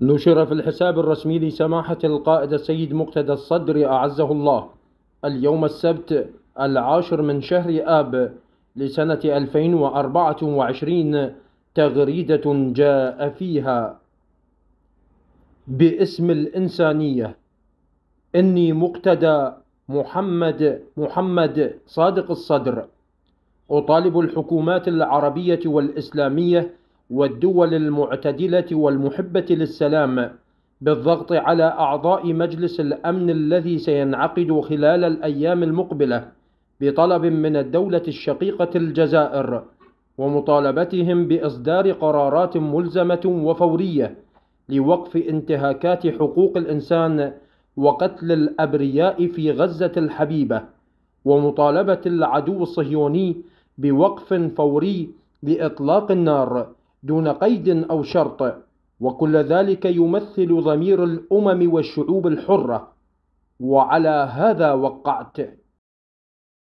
نشر في الحساب الرسمي لسماحة القائد السيد مقتدى الصدر أعزه الله اليوم السبت العاشر من شهر آب لسنة 2024 تغريدة جاء فيها باسم الإنسانية إني مقتدى محمد محمد صادق الصدر أطالب الحكومات العربية والإسلامية والدول المعتدلة والمحبة للسلام بالضغط على أعضاء مجلس الأمن الذي سينعقد خلال الأيام المقبلة بطلب من الدولة الشقيقة الجزائر ومطالبتهم بإصدار قرارات ملزمة وفورية لوقف انتهاكات حقوق الإنسان وقتل الأبرياء في غزة الحبيبة ومطالبة العدو الصهيوني بوقف فوري لإطلاق النار دون قيد أو شرط وكل ذلك يمثل ضمير الأمم والشعوب الحرة وعلى هذا وقعت